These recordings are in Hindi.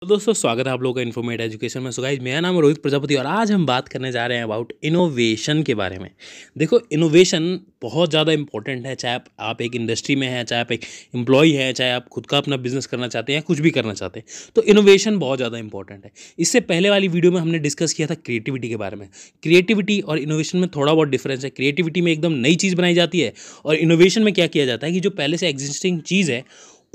तो दोस्तों स्वागत है आप लोगों का इन्फॉर्मेट एजुकेशन में सुगाइज मेरा नाम रोहित प्रजापति और आज हम बात करने जा रहे हैं अबाउट इनोवेशन के बारे में देखो इनोवेशन बहुत ज़्यादा इंपॉर्टेंट है चाहे आप, आप एक इंडस्ट्री में हैं चाहे आप एक एम्प्लॉय हैं चाहे आप खुद का अपना बिजनेस करना चाहते हैं कुछ भी करना चाहते हैं तो इनोवेशन बहुत ज़्यादा इंपॉर्टेंट है इससे पहले वाली वीडियो में हमने डिस्कस किया था क्रिएटिविटी के बारे में क्रिएटिविटी और इनोवेशन में थोड़ा बहुत डिफरेंस है क्रिएटिविटी में एकदम नई चीज़ बनाई जाती है और इनोवेशन में क्या किया जाता है कि जो पहले से एग्जिस्टिंग चीज़ है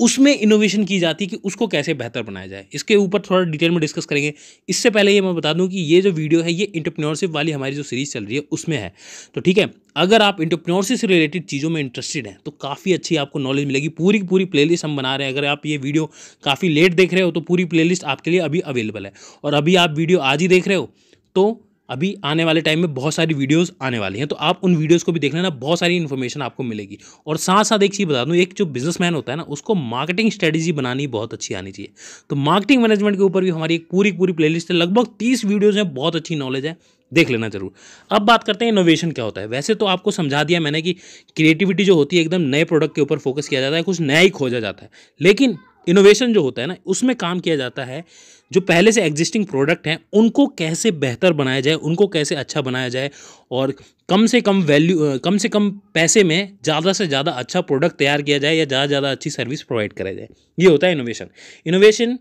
उसमें इनोवेशन की जाती है कि उसको कैसे बेहतर बनाया जाए इसके ऊपर थोड़ा डिटेल में डिस्कस करेंगे इससे पहले ये मैं बता दूं कि ये जो वीडियो है ये इंटरप्रेन्योरशिप वाली हमारी जो सीरीज चल रही है उसमें है तो ठीक है अगर आप इंटरप्रेन्योरशिप से रिलेटेड चीज़ों में इंटरेस्टेड हैं तो काफ़ी अच्छी आपको नॉलेज मिलेगी पूरी की पूरी प्ले हम बना रहे हैं अगर आप ये वीडियो काफ़ी लेट देख रहे हो तो पूरी प्ले आपके लिए अभी अवेलेबल है और अभी आप वीडियो आज ही देख रहे हो तो अभी आने वाले टाइम में बहुत सारी वीडियोस आने वाली हैं तो आप उन वीडियोस को भी देख लेना बहुत सारी इन्फॉर्मेशन आपको मिलेगी और साथ साथ एक चीज़ बता दूँ एक जो बिजनेसमैन होता है ना उसको मार्केटिंग स्ट्रेटेजी बनानी बहुत अच्छी आनी चाहिए तो मार्केटिंग मैनेजमेंट के ऊपर भी हमारी एक पूरी पूरी प्लेलिस्ट है लगभग तीस वीडियोज़ हैं बहुत अच्छी नॉलेज है देख लेना जरूर अब बात करते हैं इनोवेशन क्या होता है वैसे तो आपको समझा दिया मैंने कि क्रिएटिविटी जो होती है एकदम नए प्रोडक्ट के ऊपर फोकस किया जाता है कुछ नया ही खोजा जाता है लेकिन इनोवेशन जो होता है ना उसमें काम किया जाता है जो पहले से एग्जिस्टिंग प्रोडक्ट हैं उनको कैसे बेहतर बनाया जाए उनको कैसे अच्छा बनाया जाए और कम से कम वैल्यू कम से कम पैसे में ज़्यादा से ज़्यादा अच्छा प्रोडक्ट तैयार किया जाए या ज़्यादा ज़्यादा अच्छी सर्विस प्रोवाइड कराई जाए ये होता है innovation innovation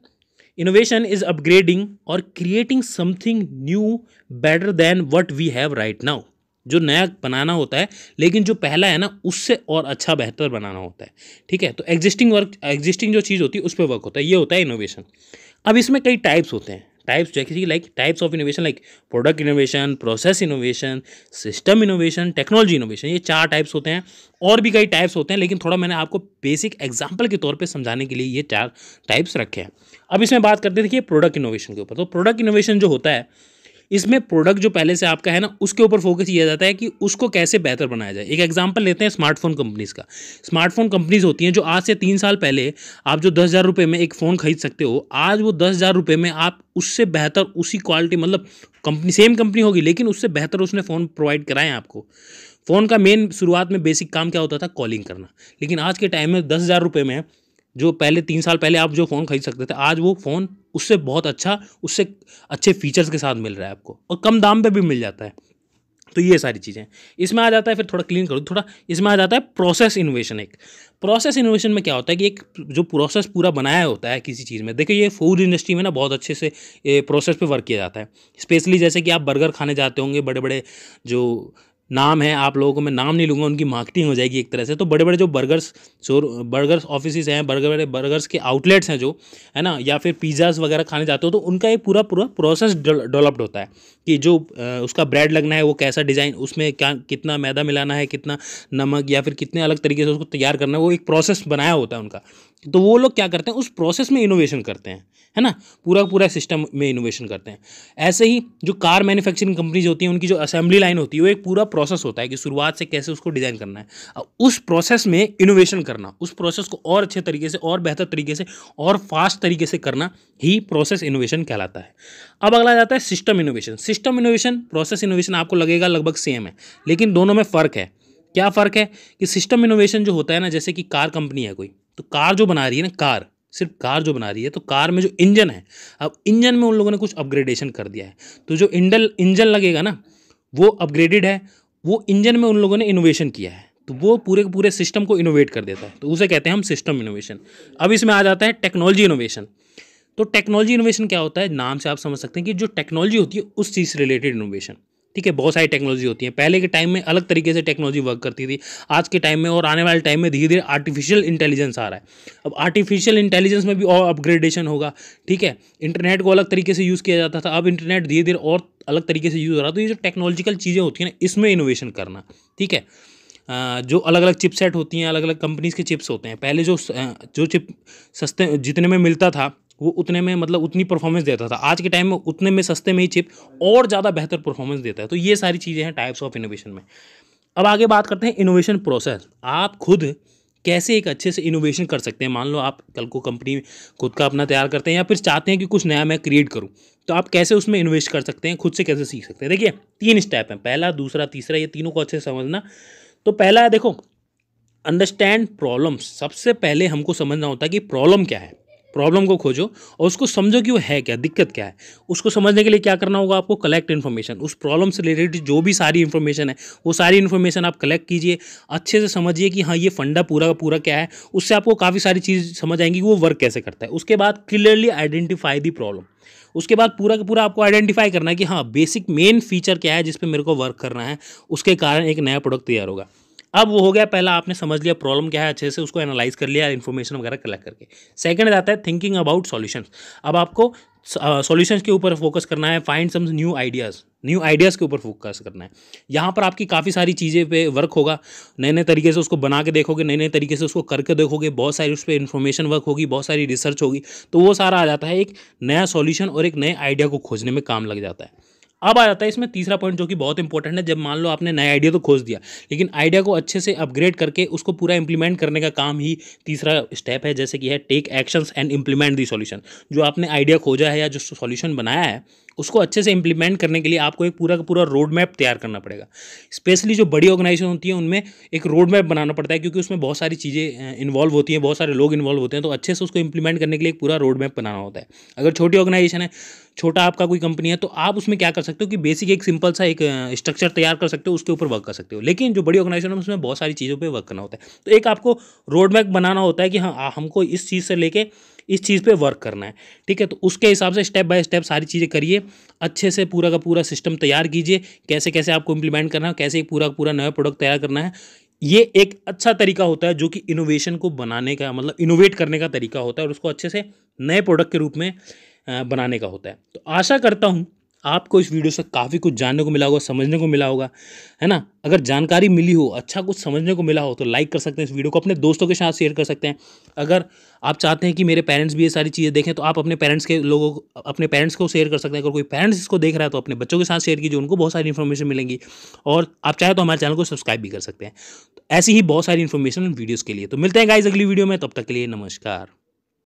innovation is upgrading और creating something new better than what we have right now जो नया बनाना होता है लेकिन जो पहला है ना उससे और अच्छा बेहतर बनाना होता है ठीक है तो एग्जिस्टिंग वर्क एग्जिस्टिंग जो चीज़ होती है उस पर वर्क होता है ये होता है इनोवेशन अब इसमें कई टाइप्स होते हैं टाइप्स जैसे कि like types of innovation like product innovation process innovation system innovation technology innovation ये चार टाइप्स होते हैं और भी कई टाइप्स होते हैं लेकिन थोड़ा मैंने आपको बेसिक एग्जाम्पल के तौर पे समझाने के लिए ये चार टाइप्स रखे हैं अब इसमें बात करते हैं देखिए प्रोडक्ट इनोवेशन के ऊपर तो प्रोडक्ट इनोवेशन जो होता है इसमें प्रोडक्ट जो पहले से आपका है ना उसके ऊपर फोकस किया जाता है कि उसको कैसे बेहतर बनाया जाए एक एग्जाम्पल लेते हैं स्मार्टफोन कंपनीज का स्मार्टफोन कंपनीज होती हैं जो आज से तीन साल पहले आप जो दस हज़ार रुपये में एक फ़ोन खरीद सकते हो आज वो दस हज़ार रुपये में आप उससे बेहतर उसी क्वालिटी मतलब कंपनी सेम कंपनी होगी लेकिन उससे बेहतर उसने फ़ोन प्रोवाइड कराएं आपको फ़ोन का मेन शुरुआत में बेसिक काम क्या होता था कॉलिंग करना लेकिन आज के टाइम में दस हज़ार रुपये में जो पहले तीन साल पहले आप जो फ़ोन खरीद सकते थे आज वो फ़ोन उससे बहुत अच्छा उससे अच्छे फीचर्स के साथ मिल रहा है आपको और कम दाम पे भी मिल जाता है तो ये सारी चीज़ें इसमें आ जाता है फिर थोड़ा क्लीन करूँ थोड़ा इसमें आ जाता है प्रोसेस इनोवेशन एक प्रोसेस इनोवेशन में क्या होता है कि एक जो प्रोसेस पूरा बनाया होता है किसी चीज़ में देखिए ये फूड इंडस्ट्री में ना बहुत अच्छे से प्रोसेस पे वर्क किया जाता है स्पेशली जैसे कि आप बर्गर खाने जाते होंगे बड़े बड़े जो नाम है आप लोगों को मैं नाम नहीं लूँगा उनकी मार्केटिंग हो जाएगी एक तरह से तो बड़े बड़े जो बर्गर्स शोर बर्गर्स ऑफिस हैं बर्गर बड़े बर्गर्स के आउटलेट्स हैं जो है ना या फिर पिज़्ज़ाज वगैरह खाने जाते हो तो उनका एक पूरा पूरा प्रोसेस डेवलप्ड होता है कि जो उसका ब्रेड लगना है वो कैसा डिज़ाइन उसमें क्या कितना मैदा मिलाना है कितना नमक या फिर कितने अलग तरीके से उसको तैयार करना है वो एक प्रोसेस बनाया होता है उनका तो वो लोग क्या करते हैं उस प्रोसेस में इनोवेशन करते हैं है ना पूरा पूरा सिस्टम में इनोवेशन करते हैं ऐसे ही जो कार मैन्युफैक्चरिंग कंपनीज होती हैं उनकी जो असेंबली लाइन होती है वो एक पूरा प्रोसेस होता है कि शुरुआत से कैसे उसको डिज़ाइन करना है उस प्रोसेस में इनोवेशन करना उस प्रोसेस को और अच्छे तरीके से और बेहतर तरीके से और फास्ट तरीके से करना ही प्रोसेस इनोवेशन कहलाता है अब अगला जाता है system innovation system innovation process innovation आपको लगेगा लगभग सेम है लेकिन दोनों में फ़र्क है क्या फ़र्क है कि सिस्टम इनोवेशन जो होता है ना जैसे कि कार कंपनी है कोई तो कार जो बना रही है ना कार सिर्फ कार जो बना रही है तो कार में जो इंजन है अब इंजन में उन लोगों ने कुछ अपग्रेडेशन कर दिया है तो जो इंडल इंजन लगेगा ना वो अपग्रेडेड है वो इंजन में उन लोगों ने इनोवेशन किया है तो वो पूरे पूरे सिस्टम को इनोवेट कर देता है तो उसे कहते हैं हम सिस्टम इनोवेशन अब इसमें आ जाता है टेक्नोलॉजी इनोवेशन तो टेक्नोलॉजी इनोवेशन क्या होता है नाम से आप समझ सकते हैं कि जो टेक्नोलॉजी होती है उस चीज़ से रिलेटेड इनोवेशन ठीक है बहुत सारी टेक्नोलॉजी होती है पहले के टाइम में अलग तरीके से टेक्नोलॉजी वर्क करती थी आज के टाइम में और आने वाले टाइम में धीरे धीरे आर्टिफिशियल इंटेलिजेंस आ रहा है अब आर्टिफिशियल इंटेलिजेंस में भी और अपग्रेडेशन होगा ठीक है इंटरनेट को अलग तरीके से यूज़ किया जाता था अब इंटरनेट धीरे धीरे और अलग तरीके से यूज़ हो रहा तो ये जो टेक्नोलॉजिकल चीज़ें होती हैं ना इसमें इनोवेशन करना ठीक है जो अलग अलग चिपसेट होती हैं अलग अलग कंपनीज़ के चिप्स होते हैं पहले जो जो चिप सस्ते जितने में मिलता था वो उतने में मतलब उतनी परफॉर्मेंस देता था आज के टाइम में उतने में सस्ते में ही चिप और ज़्यादा बेहतर परफॉर्मेंस देता है तो ये सारी चीज़ें हैं टाइप्स ऑफ इनोवेशन में अब आगे बात करते हैं इनोवेशन प्रोसेस आप खुद कैसे एक अच्छे से इनोवेशन कर सकते हैं मान लो आप कल को कंपनी खुद का अपना तैयार करते हैं या फिर चाहते हैं कि कुछ नया मैं क्रिएट करूं तो आप कैसे उसमें इन्वेस्ट कर सकते हैं खुद से कैसे सीख सकते हैं देखिए तीन स्टेप हैं पहला दूसरा तीसरा ये तीनों को अच्छे से समझना तो पहला है देखो अंडरस्टैंड प्रॉब्लम्स सबसे पहले हमको समझना होता है कि प्रॉब्लम क्या है प्रॉब्लम को खोजो और उसको समझो कि वो है क्या दिक्कत क्या है उसको समझने के लिए क्या करना होगा आपको कलेक्ट इन्फॉर्मेशन उस प्रॉब्लम से रिलेटेड जो भी सारी इन्फॉर्मेशन है वो सारी इन्फॉर्मेशन आप कलेक्ट कीजिए अच्छे से समझिए कि हाँ ये फंडा पूरा का पूरा क्या है उससे आपको काफ़ी सारी चीज़ समझ आएंगी वो वर्क कैसे करता है उसके बाद क्लियरली आइडेंटिफाई दी प्रॉब्लम उसके बाद पूरा का पूरा आपको आइडेंटिफाई करना है कि हाँ बेसिक मेन फीचर क्या है जिस पर मेरे को वर्क करना है उसके कारण एक नया प्रोडक्ट तैयार होगा अब वो हो गया पहला आपने समझ लिया प्रॉब्लम क्या है अच्छे से उसको एनालाइज कर लिया इन्फॉर्मेशन वगैरह कलेक्ट करके सेकंड आता है थिंकिंग अबाउट सॉल्यूशंस अब आपको सॉल्यूशंस के ऊपर फोकस करना है find some new ideas new ideas के ऊपर फोकस करना है यहाँ पर आपकी काफ़ी सारी चीज़ें पे वर्क होगा नए नए तरीके से उसको बना के देखोगे नए नए तरीके से उसको करके देखोगे बहुत सारी उस पर इन्फॉर्मेशन वर्क होगी बहुत सारी रिसर्च होगी तो वो सारा आ जाता है एक नया सॉल्यूशन और एक नए आइडिया को खोजने में काम लग जाता है अब आ जाता है इसमें तीसरा पॉइंट जो कि बहुत इंपॉर्टेंट है जब मान लो आपने नया आइडिया तो खोज दिया लेकिन आइडिया को अच्छे से अपग्रेड करके उसको पूरा इंप्लीमेंट करने का काम ही तीसरा स्टेप है जैसे कि है take actions and implement the solution जो आपने आइडिया खोजा है या जो सॉल्यूशन बनाया है उसको अच्छे से इम्प्लीमेंट करने के लिए आपको एक पूरा का पूरा रोड मैप तैयार करना पड़ेगा स्पेशली जो बड़ी ऑर्गेनाइजेशन होती है उनमें एक रोड मैप बनाना पड़ता है क्योंकि उसमें बहुत सारी चीज़ें इन्वॉल्व होती हैं बहुत सारे लोग इन्वॉल्व होते हैं तो अच्छे से उसको इम्प्लीमेंट करने के लिए एक पूरा रोड मैप बनाना होता है अगर छोटी ऑर्गेनाइजेशन है छोटा आपका कोई कंपनी है तो आप उसमें क्या कर सकते हो कि बेसिक एक सिंपल सा एक स्ट्रक्चर तैयार कर सकते हो उसके ऊपर वर्क कर सकते हो लेकिन जो बड़ी ऑर्गेनाइजेशन है उसमें बहुत सारी चीज़ों पर वर्क करना होता है तो एक आपको रोड मैप बनाना होता है कि हाँ हमको इस चीज़ से लेकर इस चीज़ पे वर्क करना है ठीक है तो उसके हिसाब से स्टेप बाय स्टेप सारी चीज़ें करिए अच्छे से पूरा का पूरा सिस्टम तैयार कीजिए कैसे कैसे आपको इम्प्लीमेंट करना है कैसे पूरा का पूरा नया प्रोडक्ट तैयार करना है ये एक अच्छा तरीका होता है जो कि इनोवेशन को बनाने का मतलब इनोवेट करने का तरीका होता है और उसको अच्छे से नए प्रोडक्ट के रूप में बनाने का होता है तो आशा करता हूँ आपको इस वीडियो से काफ़ी कुछ जानने को मिला होगा समझने को मिला होगा है ना अगर जानकारी मिली हो अच्छा कुछ समझने को मिला हो तो लाइक कर सकते हैं इस वीडियो को अपने दोस्तों के साथ शेयर कर सकते हैं अगर आप चाहते हैं कि मेरे पेरेंट्स भी ये सारी चीज़ें देखें तो आप अपने पेरेंट्स के लोगों को अपने पेरेंट्स को शेयर कर सकते हैं अगर कोई पेरेंट्स इसको देख रहा है तो अपने बच्चों के साथ शेयर कीजिए उनको बहुत सारी इन्फॉर्मेशन मिलेंगी और आप चाहे तो हमारे चैनल को सब्सक्राइब भी कर सकते हैं तो ऐसी ही बहुत सारी इन्फॉर्मेशन वीडियोज़ के लिए तो मिलते हैं गाइज अगली वीडियो में तब तक के लिए नमस्कार